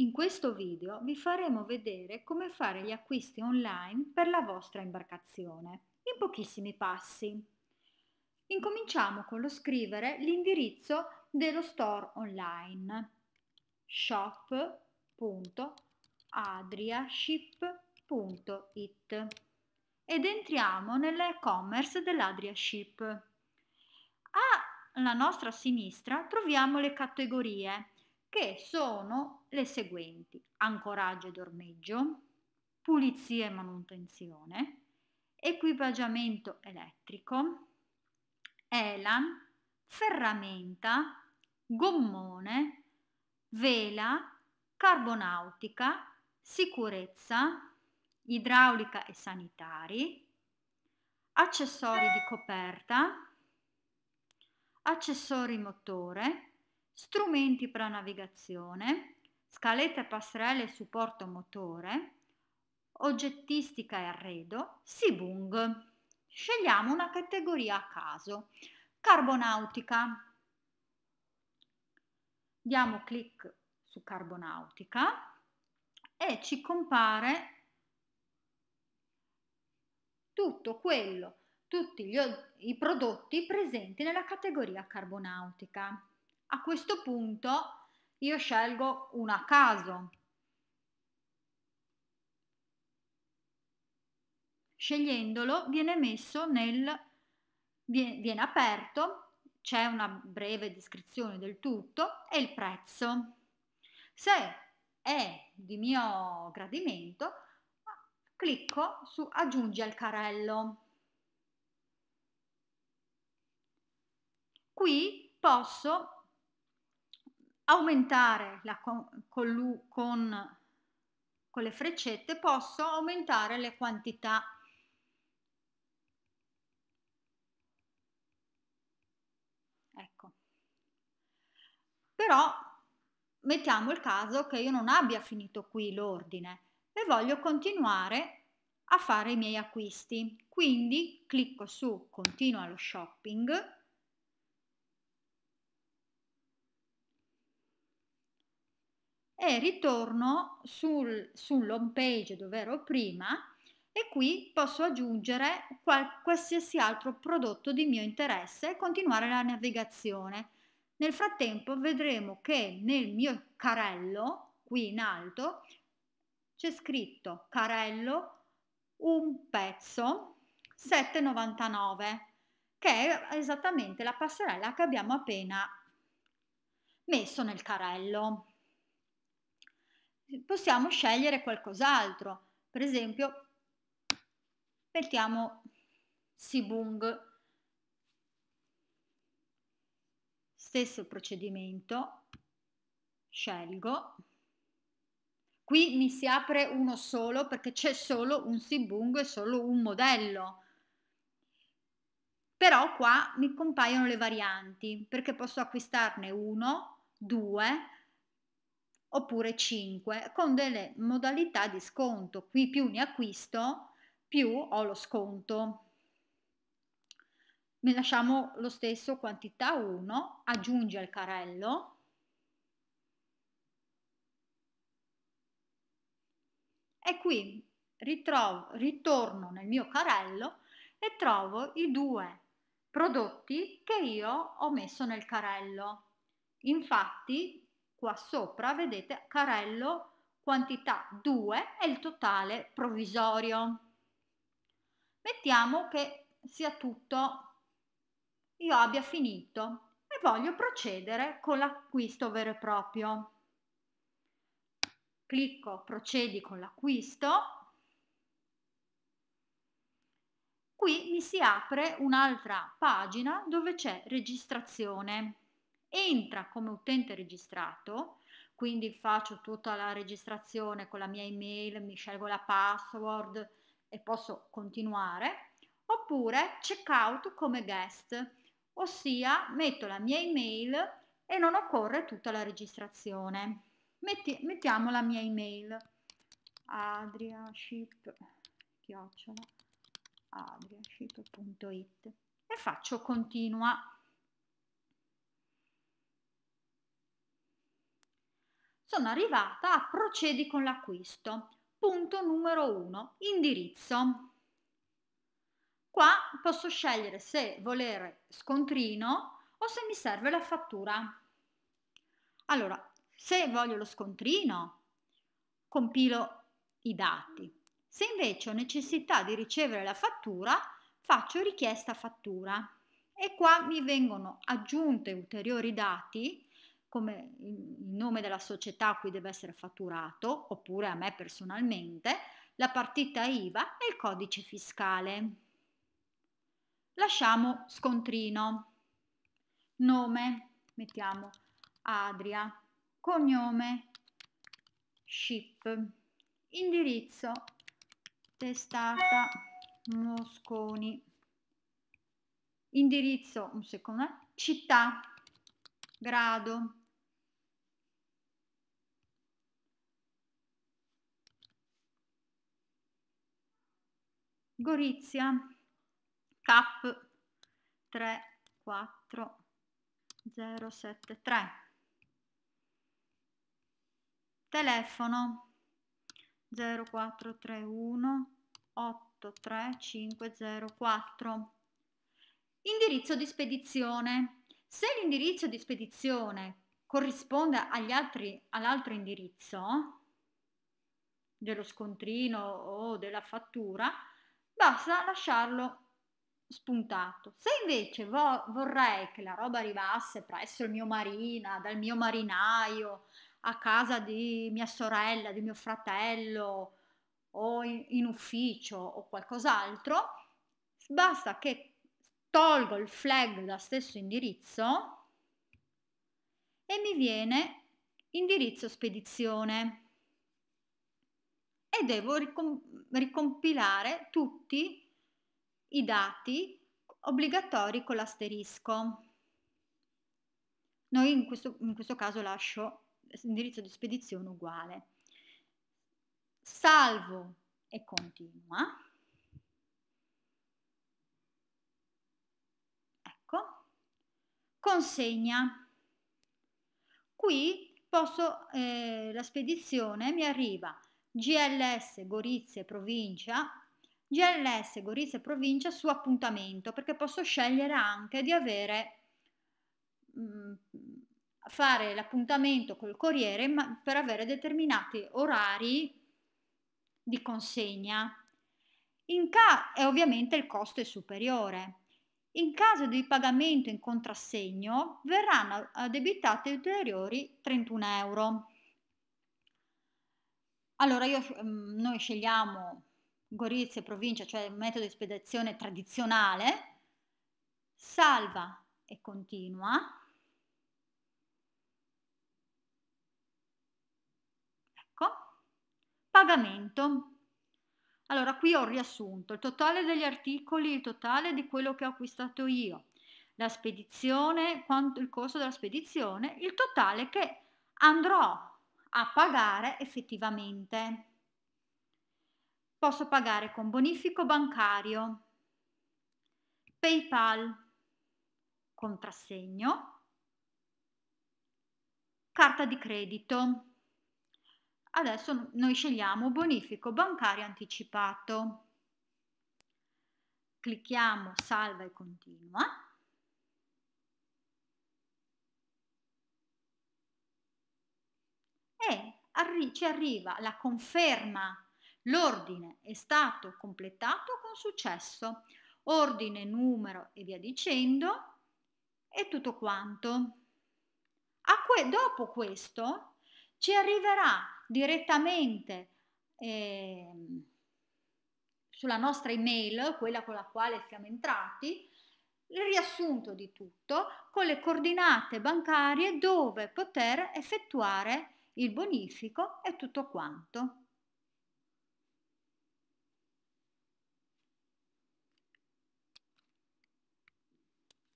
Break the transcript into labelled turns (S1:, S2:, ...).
S1: In questo video vi faremo vedere come fare gli acquisti online per la vostra imbarcazione, in pochissimi passi. Incominciamo con lo scrivere l'indirizzo dello store online shop.adriaship.it ed entriamo nell'e-commerce dell'Adriaship. alla nostra sinistra troviamo le categorie che sono le seguenti: ancoraggio ed ormeggio, pulizia e manutenzione, equipaggiamento elettrico, elan, ferramenta, gommone, vela, carbonautica, sicurezza, idraulica e sanitari, accessori di coperta, accessori motore, strumenti per la navigazione, scalette, passerelle e supporto motore, oggettistica e arredo, Sibung. Scegliamo una categoria a caso, carbonautica. Diamo clic su carbonautica e ci compare tutto quello, tutti gli, i prodotti presenti nella categoria carbonautica. A questo punto io scelgo una a caso. Scegliendolo viene messo nel viene aperto, c'è una breve descrizione del tutto e il prezzo. Se è di mio gradimento, clicco su aggiungi al carrello. Qui posso aumentare la con, con, con, con le freccette, posso aumentare le quantità Ecco. Però mettiamo il caso che io non abbia finito qui l'ordine e voglio continuare a fare i miei acquisti. Quindi clicco su continua lo shopping e ritorno sul, sull'home page dove ero prima e qui posso aggiungere qual, qualsiasi altro prodotto di mio interesse e continuare la navigazione. Nel frattempo vedremo che nel mio carrello, qui in alto, c'è scritto carrello un pezzo 7,99 che è esattamente la passerella che abbiamo appena messo nel carrello possiamo scegliere qualcos'altro. Per esempio, mettiamo Sibung. Stesso procedimento, scelgo. Qui mi si apre uno solo perché c'è solo un Sibung e solo un modello. Però qua mi compaiono le varianti perché posso acquistarne uno, due, oppure 5 con delle modalità di sconto. Qui più ne acquisto, più ho lo sconto. Ne lasciamo lo stesso quantità 1, aggiungi al carrello. E qui ritrovo, ritorno nel mio carrello e trovo i due prodotti che io ho messo nel carrello. Infatti qua sopra vedete carello quantità 2 è il totale provvisorio. Mettiamo che sia tutto, io abbia finito e voglio procedere con l'acquisto vero e proprio. Clicco procedi con l'acquisto. Qui mi si apre un'altra pagina dove c'è registrazione entra come utente registrato, quindi faccio tutta la registrazione con la mia email, mi scelgo la password e posso continuare, oppure check out come guest, ossia metto la mia email e non occorre tutta la registrazione. Metti, mettiamo la mia email adriaship adriaship.it e faccio continua sono arrivata procedi con l'acquisto. Punto numero 1, indirizzo. Qua posso scegliere se volere scontrino o se mi serve la fattura. Allora, se voglio lo scontrino, compilo i dati. Se invece ho necessità di ricevere la fattura, faccio richiesta fattura e qua mi vengono aggiunte ulteriori dati come il nome della società a cui deve essere fatturato, oppure a me personalmente, la partita IVA e il codice fiscale. Lasciamo scontrino. Nome, mettiamo Adria. Cognome, Ship. Indirizzo, testata Mosconi. Indirizzo, un secondo, eh, città, grado, Gorizia, CAP 34073. Telefono 0431 83504. Indirizzo di spedizione. Se l'indirizzo di spedizione corrisponde all'altro indirizzo dello scontrino o della fattura, basta lasciarlo spuntato. Se invece vo- vorrei che la roba arrivasse presso il mio marina, dal mio marinaio, a casa di mia sorella, di mio fratello o in, in ufficio o qualcos'altro, basta che tolgo il flag da stesso indirizzo e mi viene indirizzo spedizione devo ricom- ricompilare tutti i dati obbligatori con l'asterisco. Noi in questo, in questo caso lascio l'indirizzo di spedizione uguale. Salvo e continua. Ecco. Consegna. Qui posso, eh, la spedizione mi arriva GLS Gorizia e Provincia, GLS Gorizia e Provincia su appuntamento, perché posso scegliere anche di avere mh, mm, fare l'appuntamento col corriere ma per avere determinati orari di consegna. In ca- e ovviamente il costo è superiore. In caso di pagamento in contrassegno verranno debitate ulteriori 31 euro. Allora, io, ehm, noi scegliamo Gorizia e provincia, cioè il metodo di spedizione tradizionale, salva e continua. Ecco, pagamento. Allora, qui ho riassunto il totale degli articoli, il totale di quello che ho acquistato io, la spedizione, quanto, il costo della spedizione, il totale che andrò a pagare effettivamente. Posso pagare con bonifico bancario, PayPal, contrassegno, carta di credito. Adesso noi scegliamo bonifico bancario anticipato. Clicchiamo salva e continua. e eh, arri ci arriva la conferma. L'ordine è stato completato con successo, ordine, numero e via dicendo e tutto quanto. Que dopo questo ci arriverà direttamente eh, sulla nostra email, quella con la quale siamo entrati, il riassunto di tutto con le coordinate bancarie dove poter effettuare il bonifico è tutto quanto.